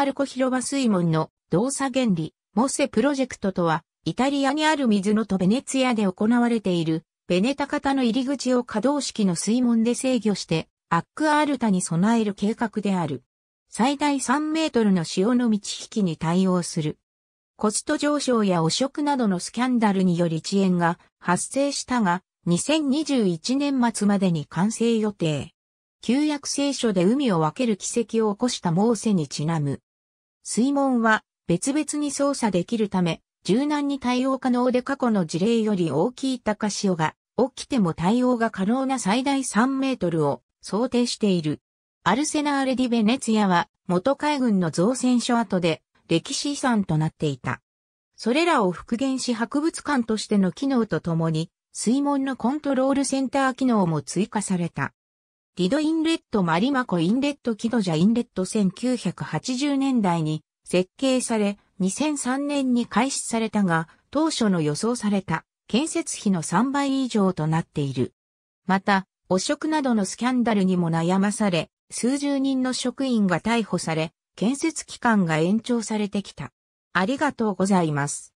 マルコ広場水門の動作原理、モセプロジェクトとは、イタリアにある水のとベネツィアで行われている、ベネタ型の入り口を可動式の水門で制御して、アックアルタに備える計画である。最大3メートルの潮の満ち引きに対応する。コスト上昇や汚職などのスキャンダルにより遅延が発生したが、2021年末までに完成予定。旧約聖書で海を分ける奇跡を起こしたモーセにちなむ。水門は別々に操作できるため、柔軟に対応可能で過去の事例より大きい高潮が起きても対応が可能な最大3メートルを想定している。アルセナーレ・ディ・ベネツィアは元海軍の造船所跡で歴史遺産となっていた。それらを復元し博物館としての機能とともに、水門のコントロールセンター機能も追加された。リドインレットマリマコインレットキドジャインレット1980年代に設計され、2003年に開始されたが、当初の予想された建設費の3倍以上となっている。また、汚職などのスキャンダルにも悩まされ、数十人の職員が逮捕され、建設期間が延長されてきた。ありがとうございます。